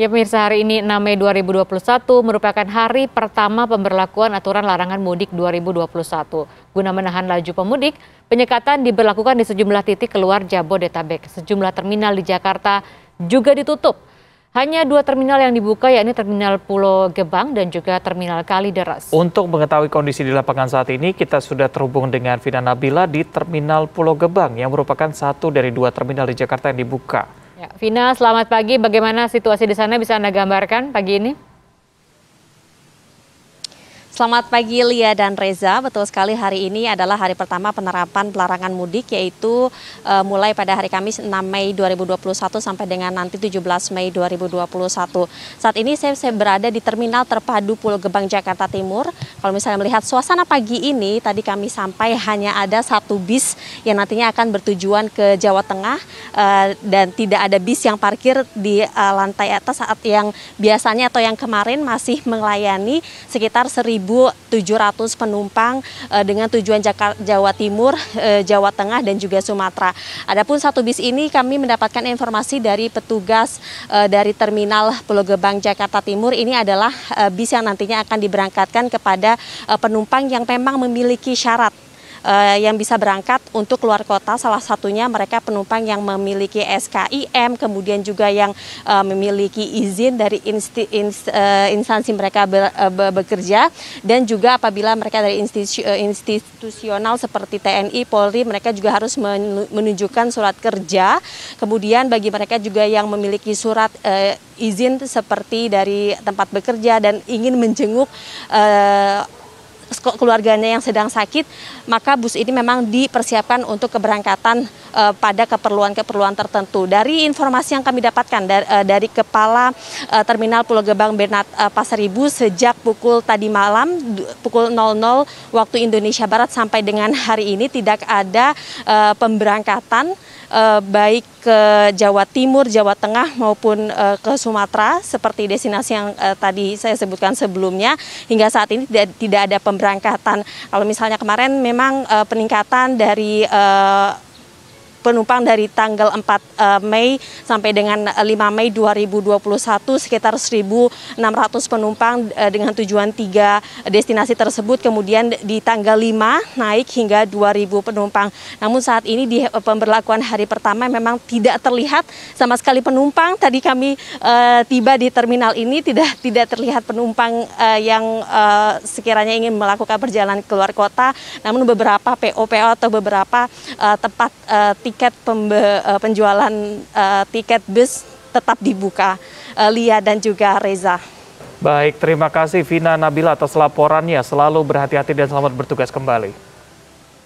Ya pemirsa hari ini 6 Mei 2021 merupakan hari pertama pemberlakuan aturan larangan mudik 2021. Guna menahan laju pemudik, penyekatan diberlakukan di sejumlah titik keluar Jabodetabek. Sejumlah terminal di Jakarta juga ditutup. Hanya dua terminal yang dibuka yakni Terminal Pulau Gebang dan juga Terminal Kalideres. Untuk mengetahui kondisi di lapangan saat ini, kita sudah terhubung dengan Vina Nabila di Terminal Pulau Gebang yang merupakan satu dari dua terminal di Jakarta yang dibuka. Ya, Vina, selamat pagi. Bagaimana situasi di sana bisa Anda gambarkan pagi ini? Selamat pagi Lia dan Reza. Betul sekali hari ini adalah hari pertama penerapan pelarangan mudik yaitu e, mulai pada hari Kamis 6 Mei 2021 sampai dengan nanti 17 Mei 2021. Saat ini saya, saya berada di Terminal Terpadu Pulau Gebang Jakarta Timur. Kalau misalnya melihat suasana pagi ini, tadi kami sampai hanya ada satu bis yang nantinya akan bertujuan ke Jawa Tengah eh, dan tidak ada bis yang parkir di eh, lantai atas saat yang biasanya atau yang kemarin masih melayani sekitar 1.700 penumpang eh, dengan tujuan Jaka Jawa Timur, Jawa Tengah dan juga Sumatera. Adapun satu bis ini kami mendapatkan informasi dari petugas dari terminal Pulau Gebang Jakarta Timur ini adalah bis yang nantinya akan diberangkatkan kepada penumpang yang memang memiliki syarat Eh, yang bisa berangkat untuk keluar kota. Salah satunya mereka penumpang yang memiliki SKIM, kemudian juga yang uh, memiliki izin dari insti, ins, uh, instansi mereka ber, uh, bekerja, dan juga apabila mereka dari institusi, uh, institusional seperti TNI, Polri, mereka juga harus menunjukkan surat kerja. Kemudian bagi mereka juga yang memiliki surat uh, izin seperti dari tempat bekerja dan ingin menjenguk uh, keluarganya yang sedang sakit, maka bus ini memang dipersiapkan untuk keberangkatan uh, pada keperluan-keperluan tertentu. Dari informasi yang kami dapatkan dari, uh, eh, dari Kepala uh, Terminal Pulau Gebang Bernat uh, Pasaribu sejak pukul tadi malam pukul 00 waktu Indonesia Barat sampai dengan hari ini tidak ada uh, pemberangkatan eh, baik ke Jawa Timur, Jawa Tengah maupun eh, ke Sumatera seperti destinasi yang eh, tadi saya sebutkan sebelumnya hingga saat ini tidak, tidak ada pemberangkatan. Kalau misalnya kemarin memang eh, peningkatan dari eh, penumpang dari tanggal 4 eh, Mei sampai dengan 5 eh, Mei 2021 sekitar 1.600 penumpang eh, dengan tujuan tiga destinasi tersebut kemudian di tanggal 5 naik hingga 2.000 penumpang. Namun saat ini di pemberlakuan hari pertama memang tidak terlihat sama sekali penumpang. Tadi kami uh, tiba di terminal ini tidak tidak terlihat penumpang uh, yang uh, sekiranya ingin melakukan perjalanan keluar kota. Namun beberapa PO-PO atau beberapa uh, tempat uh, tiket pembe, uh, penjualan uh, tiket bus tetap dibuka. Uh, Lia dan juga Reza. Baik, terima kasih Vina Nabila atas laporannya. Selalu berhati-hati dan selamat bertugas kembali.